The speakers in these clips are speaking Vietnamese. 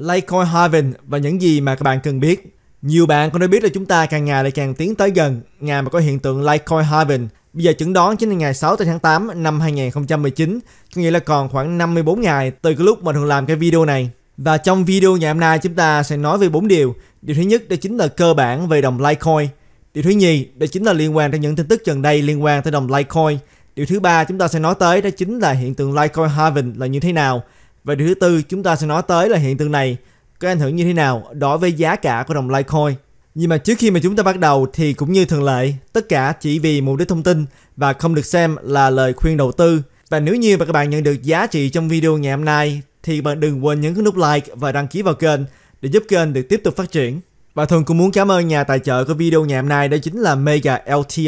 Litecoin Haven và những gì mà các bạn cần biết. Nhiều bạn cũng đã biết là chúng ta càng ngày lại càng tiến tới gần ngày mà có hiện tượng Litecoin Haven. Bây giờ chẩn đoán chính là ngày 6 tháng 8 năm 2019, có nghĩa là còn khoảng 54 ngày từ cái lúc mà thường làm cái video này. Và trong video ngày hôm nay chúng ta sẽ nói về bốn điều. Điều thứ nhất đó chính là cơ bản về đồng Litecoin. Điều thứ nhì đó chính là liên quan tới những tin tức gần đây liên quan tới đồng Litecoin. Điều thứ ba chúng ta sẽ nói tới đó chính là hiện tượng Litecoin halving là như thế nào. Và điều thứ tư chúng ta sẽ nói tới là hiện tượng này có ảnh hưởng như thế nào đối với giá cả của đồng Litecoin. Nhưng mà trước khi mà chúng ta bắt đầu thì cũng như thường lệ, tất cả chỉ vì mục đích thông tin và không được xem là lời khuyên đầu tư. Và nếu như mà các bạn nhận được giá trị trong video ngày hôm nay thì bạn đừng quên nhấn nút like và đăng ký vào kênh để giúp kênh được tiếp tục phát triển. Và Thường cũng muốn cảm ơn nhà tài trợ của video ngày hôm nay đó chính là Mega LTR.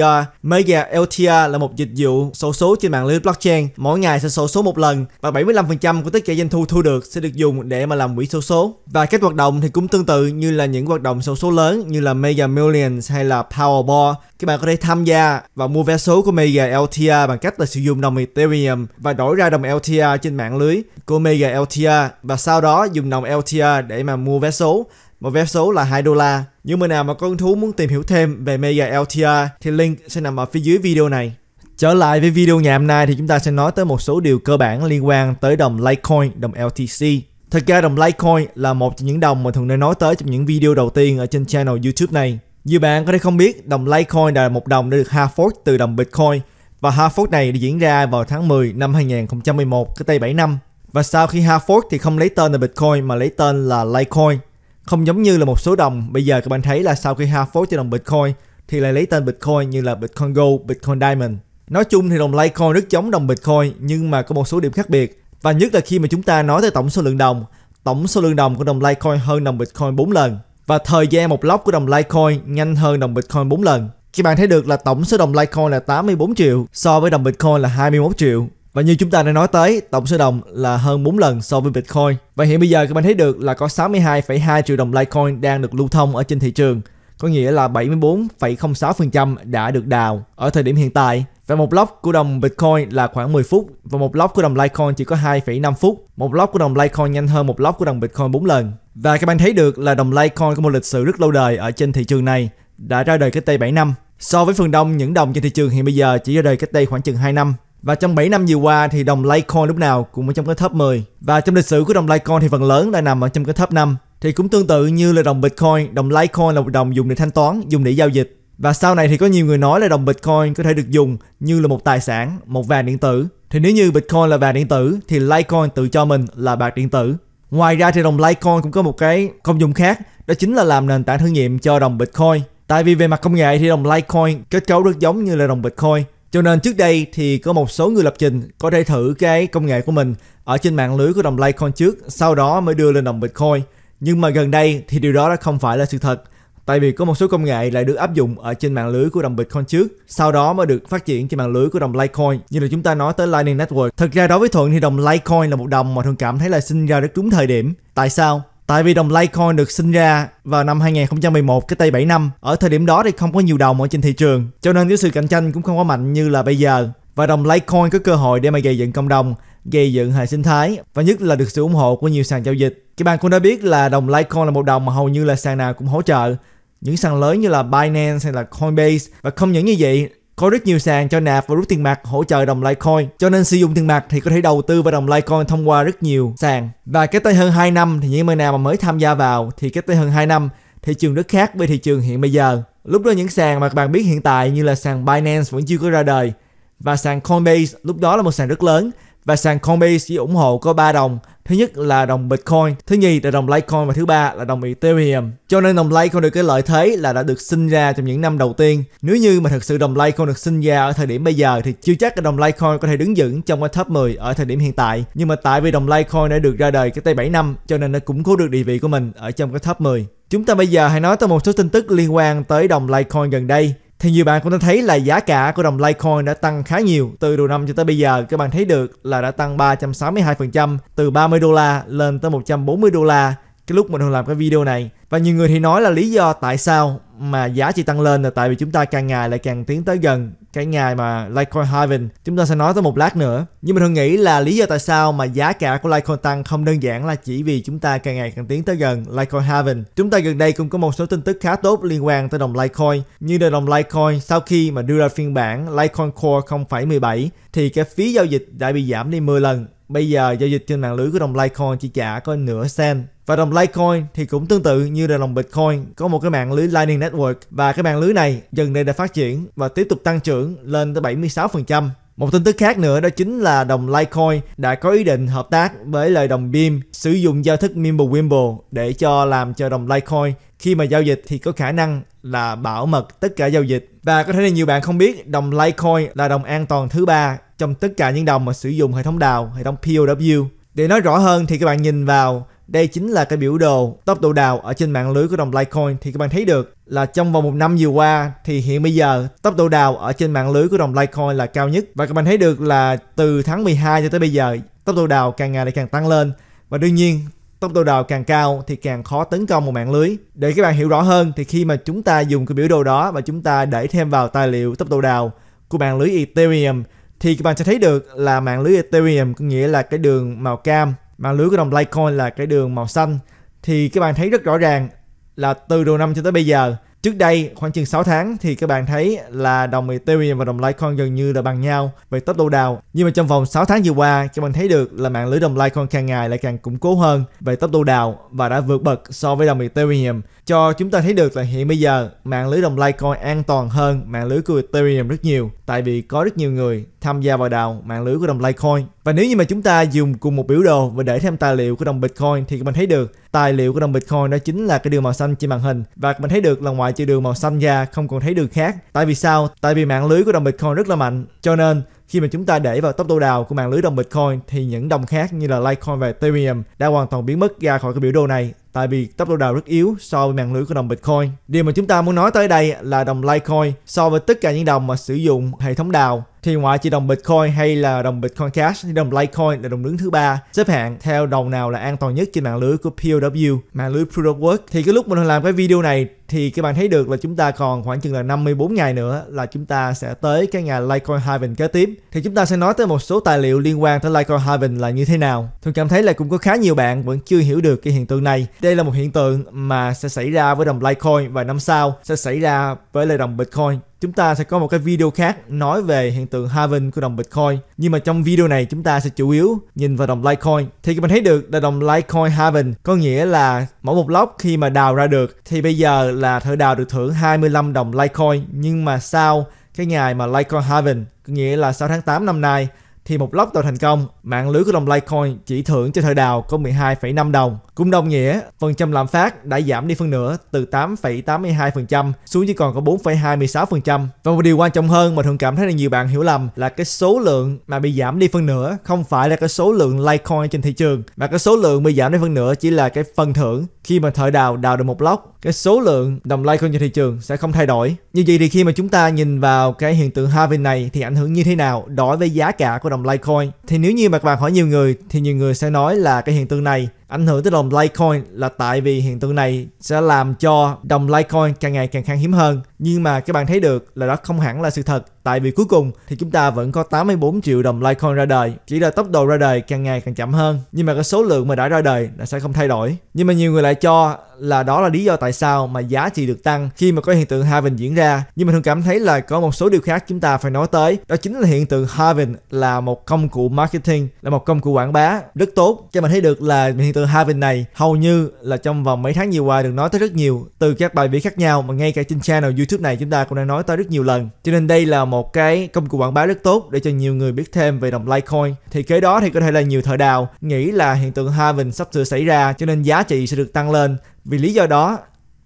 Mega LTR là một dịch vụ số, số trên mạng lưới blockchain, mỗi ngày sẽ số, số một lần và 75% của tất cả doanh thu thu được sẽ được dùng để mà làm quỹ số, số. Và các hoạt động thì cũng tương tự như là những hoạt động số số lớn như là Mega Millions hay là Powerball. Các bạn có thể tham gia và mua vé số của Mega LTR bằng cách là sử dụng đồng Ethereum và đổi ra đồng LTR trên mạng lưới của Mega LTR và sau đó dùng đồng LTR để mà mua vé số một vé số là 2 đô la. Những người nào mà có hứng thú muốn tìm hiểu thêm về Mega LTR thì link sẽ nằm ở phía dưới video này. Trở lại với video ngày hôm nay thì chúng ta sẽ nói tới một số điều cơ bản liên quan tới đồng Litecoin, đồng LTC. Thật ra đồng Litecoin là một trong những đồng mà thường nên nói tới trong những video đầu tiên ở trên channel YouTube này. Như bạn có thể không biết đồng Litecoin là một đồng đã được hard fork từ đồng Bitcoin và hard fork này đã diễn ra vào tháng 10 năm 2011, cách đây 7 năm. Và sau khi hard fork thì không lấy tên là Bitcoin mà lấy tên là Litecoin không giống như là một số đồng, bây giờ các bạn thấy là sau khi ha phối cho đồng Bitcoin thì lại lấy tên Bitcoin như là Bitcoin Gold, Bitcoin Diamond. Nói chung thì đồng Litecoin rất giống đồng Bitcoin nhưng mà có một số điểm khác biệt. Và nhất là khi mà chúng ta nói tới tổng số lượng đồng, tổng số lượng đồng của đồng Litecoin hơn đồng Bitcoin 4 lần. Và thời gian một lóc của đồng Litecoin nhanh hơn đồng Bitcoin 4 lần. Các bạn thấy được là tổng số đồng Litecoin là 84 triệu so với đồng Bitcoin là 21 triệu. Và như chúng ta đã nói tới, tổng số đồng là hơn 4 lần so với Bitcoin. Và hiện bây giờ các bạn thấy được là có 62,2 triệu đồng Litecoin đang được lưu thông ở trên thị trường, có nghĩa là 74,06% đã được đào ở thời điểm hiện tại. Và một block của đồng Bitcoin là khoảng 10 phút và một block của đồng Litecoin chỉ có 2,5 phút. Một block của đồng Litecoin nhanh hơn một block của đồng Bitcoin 4 lần. Và các bạn thấy được là đồng Litecoin có một lịch sử rất lâu đời ở trên thị trường này, đã ra đời cách đây 7 năm. So với phần đông những đồng trên thị trường hiện bây giờ chỉ ra đời cách đây khoảng chừng 2 năm và trong 7 năm vừa qua thì đồng Litecoin lúc nào cũng ở trong cái top 10. Và trong lịch sử của đồng Litecoin thì phần lớn đã nằm ở trong cái top 5. Thì cũng tương tự như là đồng Bitcoin, đồng Litecoin là một đồng dùng để thanh toán, dùng để giao dịch. Và sau này thì có nhiều người nói là đồng Bitcoin có thể được dùng như là một tài sản, một vàng điện tử. Thì nếu như Bitcoin là vàng điện tử thì Litecoin tự cho mình là bạc điện tử. Ngoài ra thì đồng Litecoin cũng có một cái công dụng khác, đó chính là làm nền tảng thử nghiệm cho đồng Bitcoin. Tại vì về mặt công nghệ thì đồng Litecoin kết cấu rất giống như là đồng Bitcoin cho nên trước đây thì có một số người lập trình có thể thử cái công nghệ của mình ở trên mạng lưới của đồng Litecoin trước, sau đó mới đưa lên đồng Bitcoin. Nhưng mà gần đây thì điều đó đã không phải là sự thật. Tại vì có một số công nghệ lại được áp dụng ở trên mạng lưới của đồng Bitcoin trước, sau đó mới được phát triển trên mạng lưới của đồng Litecoin. Như là chúng ta nói tới Lightning Network. Thật ra đối với Thuận thì đồng Litecoin là một đồng mà thường cảm thấy là sinh ra rất đúng thời điểm. Tại sao? Tại vì đồng Litecoin được sinh ra vào năm 2011 cái tây 7 năm, ở thời điểm đó thì không có nhiều đồng ở trên thị trường, cho nên cái sự cạnh tranh cũng không có mạnh như là bây giờ. Và đồng Litecoin có cơ hội để mà gây dựng cộng đồng, gây dựng hệ sinh thái và nhất là được sự ủng hộ của nhiều sàn giao dịch. Các bạn cũng đã biết là đồng Litecoin là một đồng mà hầu như là sàn nào cũng hỗ trợ. Những sàn lớn như là Binance hay là Coinbase và không những như vậy, có rất nhiều sàn cho nạp và rút tiền mặt hỗ trợ đồng Litecoin. Cho nên sử dụng tiền mặt thì có thể đầu tư vào đồng Litecoin thông qua rất nhiều sàn. Và cái tới hơn 2 năm thì những người nào mà mới tham gia vào thì cái tới hơn 2 năm thị trường rất khác với thị trường hiện bây giờ. Lúc đó những sàn mà các bạn biết hiện tại như là sàn Binance vẫn chưa có ra đời và sàn Coinbase lúc đó là một sàn rất lớn và sàn Coinbase chỉ ủng hộ có 3 đồng. Thứ nhất là đồng Bitcoin, thứ nhì là đồng Litecoin và thứ ba là đồng Ethereum. Cho nên đồng Litecoin được cái lợi thế là đã được sinh ra trong những năm đầu tiên. Nếu như mà thực sự đồng Litecoin được sinh ra ở thời điểm bây giờ thì chưa chắc là đồng Litecoin có thể đứng vững trong cái top 10 ở thời điểm hiện tại. Nhưng mà tại vì đồng Litecoin đã được ra đời cái tay 7 năm cho nên nó củng cố được địa vị của mình ở trong cái top 10. Chúng ta bây giờ hãy nói tới một số tin tức liên quan tới đồng Litecoin gần đây. Thì nhiều bạn cũng đã thấy là giá cả của đồng Litecoin đã tăng khá nhiều từ đầu năm cho tới bây giờ. Các bạn thấy được là đã tăng 362% từ 30 đô la lên tới 140 đô la cái lúc mình Hường làm cái video này và nhiều người thì nói là lý do tại sao mà giá chỉ tăng lên là tại vì chúng ta càng ngày lại càng tiến tới gần cái ngày mà Litecoin halving chúng ta sẽ nói tới một lát nữa nhưng mình thường nghĩ là lý do tại sao mà giá cả của Litecoin tăng không đơn giản là chỉ vì chúng ta càng ngày càng tiến tới gần Litecoin halving chúng ta gần đây cũng có một số tin tức khá tốt liên quan tới đồng Litecoin như là đồng Litecoin sau khi mà đưa ra phiên bản Litecoin Core 0.17 thì cái phí giao dịch đã bị giảm đi 10 lần bây giờ giao dịch trên mạng lưới của đồng Litecoin chỉ trả có nửa cent và đồng Litecoin thì cũng tương tự như là đồng Bitcoin có một cái mạng lưới Lightning Network và cái mạng lưới này dần đây đã phát triển và tiếp tục tăng trưởng lên tới 76%. Một tin tức khác nữa đó chính là đồng Litecoin đã có ý định hợp tác với lời đồng beam sử dụng giao thức Mimblewimble để cho làm cho đồng Litecoin khi mà giao dịch thì có khả năng là bảo mật tất cả giao dịch. Và có thể là nhiều bạn không biết đồng Litecoin là đồng an toàn thứ ba trong tất cả những đồng mà sử dụng hệ thống đào, hệ thống POW. Để nói rõ hơn thì các bạn nhìn vào đây chính là cái biểu đồ tốc độ đào ở trên mạng lưới của đồng Litecoin thì các bạn thấy được là trong vòng một năm vừa qua thì hiện bây giờ tốc độ đào ở trên mạng lưới của đồng Litecoin là cao nhất và các bạn thấy được là từ tháng 12 cho tới bây giờ tốc độ đào càng ngày lại càng tăng lên và đương nhiên tốc độ đào càng cao thì càng khó tấn công một mạng lưới. Để các bạn hiểu rõ hơn thì khi mà chúng ta dùng cái biểu đồ đó và chúng ta để thêm vào tài liệu tốc độ đào của mạng lưới Ethereum thì các bạn sẽ thấy được là mạng lưới Ethereum có nghĩa là cái đường màu cam mạng lưới của đồng Litecoin là cái đường màu xanh thì các bạn thấy rất rõ ràng là từ đầu năm cho tới bây giờ Trước đây khoảng chừng 6 tháng thì các bạn thấy là đồng Ethereum và đồng Litecoin gần như là bằng nhau về tốc độ đào. Nhưng mà trong vòng 6 tháng vừa qua các bạn thấy được là mạng lưới đồng Litecoin càng ngày lại càng củng cố hơn về tốc độ đào và đã vượt bậc so với đồng Ethereum cho chúng ta thấy được là hiện bây giờ mạng lưới đồng Litecoin an toàn hơn mạng lưới của Ethereum rất nhiều tại vì có rất nhiều người tham gia vào đào mạng lưới của đồng Litecoin và nếu như mà chúng ta dùng cùng một biểu đồ và để thêm tài liệu của đồng Bitcoin thì mình thấy được tài liệu của đồng Bitcoin đó chính là cái đường màu xanh trên màn hình và mình thấy được là ngoài trừ đường màu xanh ra không còn thấy đường khác tại vì sao tại vì mạng lưới của đồng Bitcoin rất là mạnh cho nên khi mà chúng ta để vào tốc độ đào của mạng lưới đồng Bitcoin thì những đồng khác như là Litecoin và Ethereum đã hoàn toàn biến mất ra khỏi cái biểu đồ này tại vì tốc độ đào rất yếu so với mạng lưới của đồng Bitcoin. Điều mà chúng ta muốn nói tới đây là đồng Litecoin so với tất cả những đồng mà sử dụng hệ thống đào thì ngoại trừ đồng Bitcoin hay là đồng Bitcoin Cash thì đồng Litecoin là đồng đứng thứ ba xếp hạng theo đồng nào là an toàn nhất trên mạng lưới của POW, mạng lưới Proof of Work. Thì cái lúc mình làm cái video này thì các bạn thấy được là chúng ta còn khoảng chừng là 54 ngày nữa là chúng ta sẽ tới cái ngày Litecoin Haven kế tiếp. Thì chúng ta sẽ nói tới một số tài liệu liên quan tới Litecoin Haven là như thế nào. Tôi cảm thấy là cũng có khá nhiều bạn vẫn chưa hiểu được cái hiện tượng này. Đây là một hiện tượng mà sẽ xảy ra với đồng Litecoin và năm sau sẽ xảy ra với lại đồng Bitcoin chúng ta sẽ có một cái video khác nói về hiện tượng halving của đồng Bitcoin. Nhưng mà trong video này chúng ta sẽ chủ yếu nhìn vào đồng Litecoin. Thì các bạn thấy được là đồng Litecoin halving có nghĩa là mỗi một block khi mà đào ra được thì bây giờ là thợ đào được thưởng 25 đồng Litecoin nhưng mà sau cái ngày mà Litecoin halving nghĩa là sau tháng 8 năm nay thì một lốc tàu thành công, mạng lưới của đồng Litecoin chỉ thưởng cho thời đào có 12,5 đồng. Cũng đồng nghĩa, phần trăm lạm phát đã giảm đi phân nửa từ 8,82% xuống chỉ còn có 4,26%. Và một điều quan trọng hơn mà thường cảm thấy là nhiều bạn hiểu lầm là cái số lượng mà bị giảm đi phân nửa không phải là cái số lượng Litecoin trên thị trường, mà cái số lượng bị giảm đi phân nửa chỉ là cái phần thưởng khi mà thợ đào đào được một block cái số lượng đồng lay trên thị trường sẽ không thay đổi như vậy thì khi mà chúng ta nhìn vào cái hiện tượng halving này thì ảnh hưởng như thế nào đối với giá cả của đồng Litecoin thì nếu như mà các bạn hỏi nhiều người thì nhiều người sẽ nói là cái hiện tượng này ảnh hưởng tới đồng Litecoin là tại vì hiện tượng này sẽ làm cho đồng Litecoin càng ngày càng khan hiếm hơn nhưng mà các bạn thấy được là đó không hẳn là sự thật tại vì cuối cùng thì chúng ta vẫn có 84 triệu đồng Litecoin ra đời chỉ là tốc độ ra đời càng ngày càng chậm hơn nhưng mà cái số lượng mà đã ra đời là sẽ không thay đổi nhưng mà nhiều người lại cho là đó là lý do tại sao mà giá trị được tăng khi mà có hiện tượng halving diễn ra nhưng mà thường cảm thấy là có một số điều khác chúng ta phải nói tới đó chính là hiện tượng halving là một công cụ marketing là một công cụ quảng bá rất tốt cho mình thấy được là hiện tượng halving này hầu như là trong vòng mấy tháng nhiều qua được nói tới rất nhiều từ các bài viết khác nhau mà ngay cả trên channel youtube YouTube này chúng ta cũng đã nói tới rất nhiều lần. Cho nên đây là một cái công cụ quảng bá rất tốt để cho nhiều người biết thêm về đồng Litecoin. Thì kế đó thì có thể là nhiều thợ đào nghĩ là hiện tượng halving sắp sửa xảy ra cho nên giá trị sẽ được tăng lên. Vì lý do đó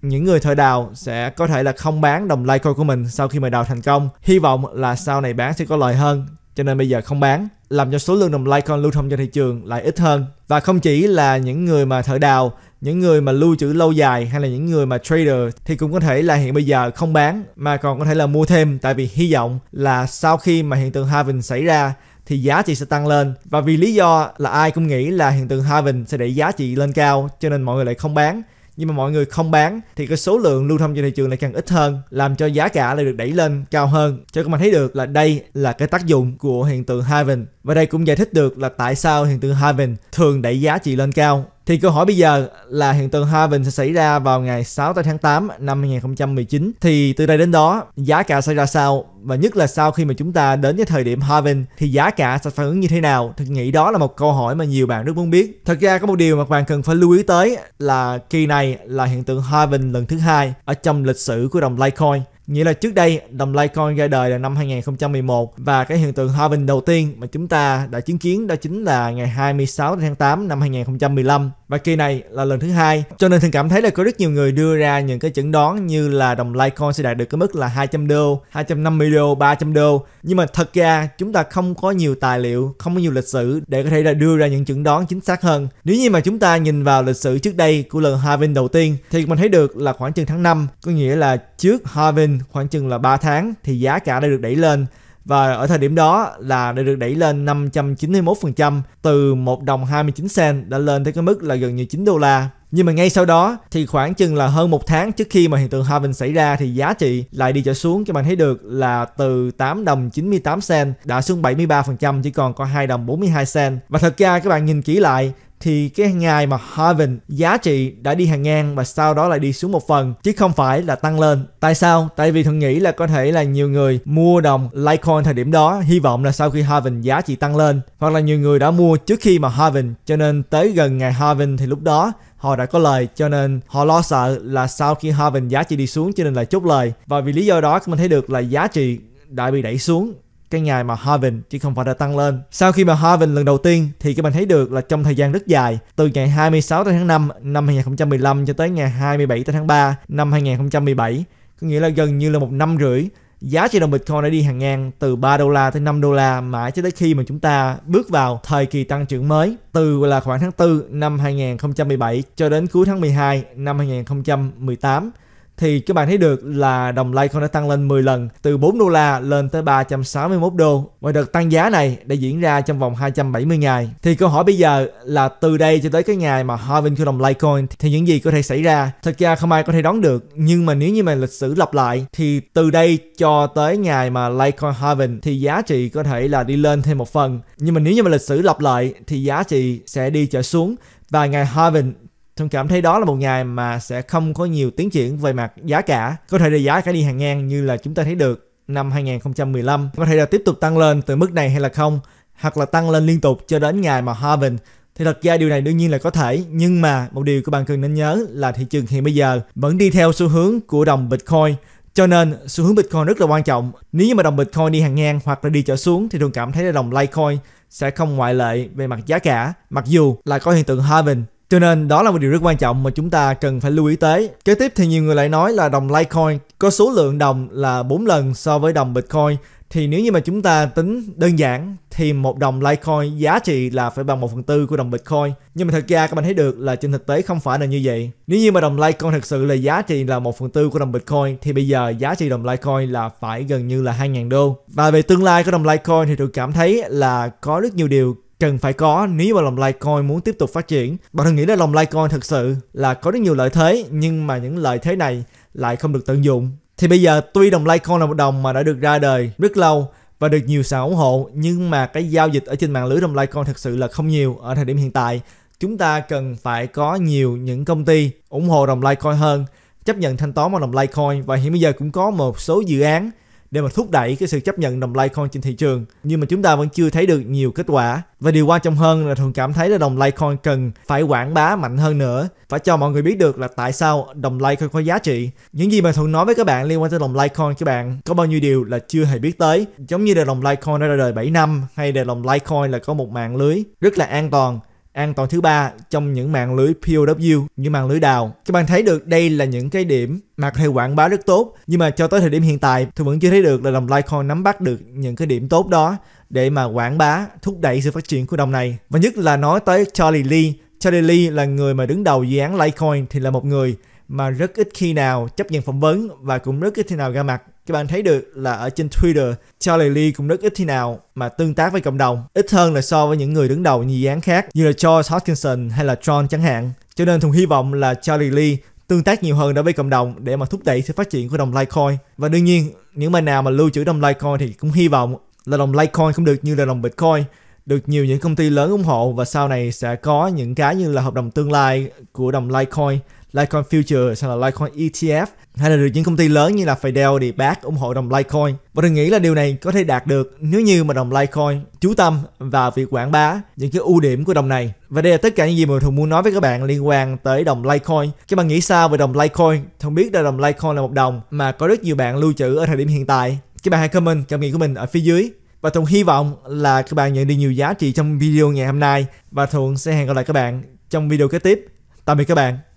những người thợ đào sẽ có thể là không bán đồng Litecoin của mình sau khi mà đào thành công. Hy vọng là sau này bán sẽ có lợi hơn cho nên bây giờ không bán làm cho số lượng đồng Litecoin lưu thông trên thị trường lại ít hơn. Và không chỉ là những người mà thợ đào, những người mà lưu trữ lâu dài hay là những người mà trader thì cũng có thể là hiện bây giờ không bán mà còn có thể là mua thêm tại vì hy vọng là sau khi mà hiện tượng halving xảy ra thì giá trị sẽ tăng lên và vì lý do là ai cũng nghĩ là hiện tượng halving sẽ đẩy giá trị lên cao cho nên mọi người lại không bán nhưng mà mọi người không bán thì cái số lượng lưu thông trên thị trường lại càng ít hơn làm cho giá cả lại được đẩy lên cao hơn cho các bạn thấy được là đây là cái tác dụng của hiện tượng halving và đây cũng giải thích được là tại sao hiện tượng halving thường đẩy giá trị lên cao. Thì câu hỏi bây giờ là hiện tượng halving sẽ xảy ra vào ngày 6 tháng 8 năm 2019. Thì từ đây đến đó, giá cả sẽ ra sao? Và nhất là sau khi mà chúng ta đến với thời điểm halving thì giá cả sẽ phản ứng như thế nào? Thực nghĩ đó là một câu hỏi mà nhiều bạn rất muốn biết. Thật ra có một điều mà bạn cần phải lưu ý tới là kỳ này là hiện tượng halving lần thứ hai ở trong lịch sử của đồng Litecoin. Nghĩa là trước đây đồng Litecoin ra đời là năm 2011 và cái hiện tượng halving đầu tiên mà chúng ta đã chứng kiến đó chính là ngày 26 tháng 8 năm 2015 và kỳ này là lần thứ hai. Cho nên thường cảm thấy là có rất nhiều người đưa ra những cái chẩn đoán như là đồng Litecoin sẽ đạt được cái mức là 200 đô, 250 đô, 300 đô. Nhưng mà thật ra chúng ta không có nhiều tài liệu, không có nhiều lịch sử để có thể là đưa ra những chẩn đoán chính xác hơn. Nếu như mà chúng ta nhìn vào lịch sử trước đây của lần halving đầu tiên thì mình thấy được là khoảng chừng tháng 5, có nghĩa là trước halving khoảng chừng là 3 tháng thì giá cả đã được đẩy lên và ở thời điểm đó là đã được đẩy lên 591% từ 1 đồng 29 cent đã lên tới cái mức là gần như 9 đô la. Nhưng mà ngay sau đó thì khoảng chừng là hơn một tháng trước khi mà hiện tượng Harvin xảy ra thì giá trị lại đi trở xuống các bạn thấy được là từ 8 đồng 98 cent đã xuống 73% chỉ còn có 2 đồng 42 cent. Và thật ra các bạn nhìn kỹ lại thì cái ngày mà Harvin giá trị đã đi hàng ngang và sau đó lại đi xuống một phần chứ không phải là tăng lên. Tại sao? Tại vì thường nghĩ là có thể là nhiều người mua đồng Litecoin thời điểm đó hy vọng là sau khi Harvin giá trị tăng lên hoặc là nhiều người đã mua trước khi mà Harvin cho nên tới gần ngày Harvin thì lúc đó họ đã có lời cho nên họ lo sợ là sau khi Harvin giá trị đi xuống cho nên là chốt lời và vì lý do đó mình thấy được là giá trị đã bị đẩy xuống cái ngày mà Harvin chứ không phải đã tăng lên. Sau khi mà Harvin lần đầu tiên thì các bạn thấy được là trong thời gian rất dài, từ ngày 26 tháng 5 năm 2015 cho tới ngày 27 tháng 3 năm 2017, có nghĩa là gần như là một năm rưỡi giá trị đồng Bitcoin đã đi hàng ngang từ 3 đô la tới 5 đô la mãi cho tới khi mà chúng ta bước vào thời kỳ tăng trưởng mới từ là khoảng tháng 4 năm 2017 cho đến cuối tháng 12 năm 2018 thì các bạn thấy được là đồng Litecoin đã tăng lên 10 lần từ 4 đô la lên tới 361 đô. Và đợt tăng giá này đã diễn ra trong vòng 270 ngày. Thì câu hỏi bây giờ là từ đây cho tới cái ngày mà halving của đồng Litecoin thì những gì có thể xảy ra? Thật ra không ai có thể đoán được, nhưng mà nếu như mà lịch sử lặp lại thì từ đây cho tới ngày mà Litecoin halving thì giá trị có thể là đi lên thêm một phần. Nhưng mà nếu như mà lịch sử lặp lại thì giá trị sẽ đi trở xuống và ngày halving thường cảm thấy đó là một ngày mà sẽ không có nhiều tiến triển về mặt giá cả. Có thể là giá cả đi hàng ngang như là chúng ta thấy được năm 2015. Có thể là tiếp tục tăng lên từ mức này hay là không. Hoặc là tăng lên liên tục cho đến ngày mà halving thì thật ra điều này đương nhiên là có thể nhưng mà một điều các bạn cần nên nhớ là thị trường hiện bây giờ vẫn đi theo xu hướng của đồng bitcoin cho nên xu hướng bitcoin rất là quan trọng nếu như mà đồng bitcoin đi hàng ngang hoặc là đi trở xuống thì thường cảm thấy là đồng litecoin sẽ không ngoại lệ về mặt giá cả mặc dù là có hiện tượng halving cho nên đó là một điều rất quan trọng mà chúng ta cần phải lưu ý tới. Kế tiếp thì nhiều người lại nói là đồng Litecoin có số lượng đồng là 4 lần so với đồng Bitcoin. Thì nếu như mà chúng ta tính đơn giản thì một đồng Litecoin giá trị là phải bằng 1 phần tư của đồng Bitcoin. Nhưng mà thật ra các bạn thấy được là trên thực tế không phải là như vậy. Nếu như mà đồng Litecoin thực sự là giá trị là 1 phần tư của đồng Bitcoin thì bây giờ giá trị đồng Litecoin là phải gần như là 2.000 đô. Và về tương lai của đồng Litecoin thì tôi cảm thấy là có rất nhiều điều cần phải có nếu mà dòng Litecoin muốn tiếp tục phát triển. Bạn thường nghĩ là dòng Litecoin thực sự là có rất nhiều lợi thế nhưng mà những lợi thế này lại không được tận dụng. Thì bây giờ tuy đồng Litecoin là một đồng mà đã được ra đời rất lâu và được nhiều xã ủng hộ nhưng mà cái giao dịch ở trên mạng lưới đồng Litecoin thực sự là không nhiều ở thời điểm hiện tại. Chúng ta cần phải có nhiều những công ty ủng hộ đồng Litecoin hơn, chấp nhận thanh toán bằng đồng Litecoin và hiện bây giờ cũng có một số dự án để mà thúc đẩy cái sự chấp nhận đồng Litecoin trên thị trường. Nhưng mà chúng ta vẫn chưa thấy được nhiều kết quả. Và điều quan trọng hơn là thường cảm thấy là đồng Litecoin cần phải quảng bá mạnh hơn nữa, phải cho mọi người biết được là tại sao đồng Litecoin có giá trị. Những gì mà thường nói với các bạn liên quan tới đồng Litecoin các bạn có bao nhiêu điều là chưa hề biết tới. Giống như là đồng Litecoin đã ra đời 7 năm hay là đồng Litecoin là có một mạng lưới rất là an toàn an toàn thứ ba trong những mạng lưới POW, như mạng lưới đào. Các bạn thấy được đây là những cái điểm mà có thể quảng bá rất tốt, nhưng mà cho tới thời điểm hiện tại tôi vẫn chưa thấy được là đồng Litecoin nắm bắt được những cái điểm tốt đó để mà quảng bá, thúc đẩy sự phát triển của đồng này. Và nhất là nói tới Charlie Lee. Charlie Lee là người mà đứng đầu dự án Litecoin thì là một người mà rất ít khi nào chấp nhận phỏng vấn và cũng rất ít khi nào ra mặt các bạn thấy được là ở trên Twitter, Charlie Lee cũng rất ít khi nào mà tương tác với cộng đồng, ít hơn là so với những người đứng đầu nhiều dự án khác như là George Hodgkinson hay là Tron chẳng hạn. Cho nên Thùng hy vọng là Charlie Lee tương tác nhiều hơn đối với cộng đồng để mà thúc đẩy sự phát triển của đồng Litecoin. Và đương nhiên, những bạn nào mà lưu trữ đồng Litecoin thì cũng hy vọng là đồng Litecoin cũng được như là đồng Bitcoin được nhiều những công ty lớn ủng hộ và sau này sẽ có những cái như là hợp đồng tương lai của đồng Litecoin Litecoin Future hay là Litecoin ETF hay là được những công ty lớn như là Fidelity, Back ủng hộ đồng Litecoin. Và tôi nghĩ là điều này có thể đạt được nếu như mà đồng Litecoin chú tâm vào việc quảng bá những cái ưu điểm của đồng này. Và đây là tất cả những gì mà thường muốn nói với các bạn liên quan tới đồng Litecoin. Các bạn nghĩ sao về đồng Litecoin? Thông biết là đồng Litecoin là một đồng mà có rất nhiều bạn lưu trữ ở thời điểm hiện tại. Các bạn hãy comment cảm nghĩ của mình ở phía dưới. Và Thuận hy vọng là các bạn nhận được nhiều giá trị trong video ngày hôm nay. Và Thuận sẽ hẹn gặp lại các bạn trong video kế tiếp. Tạm biệt các bạn.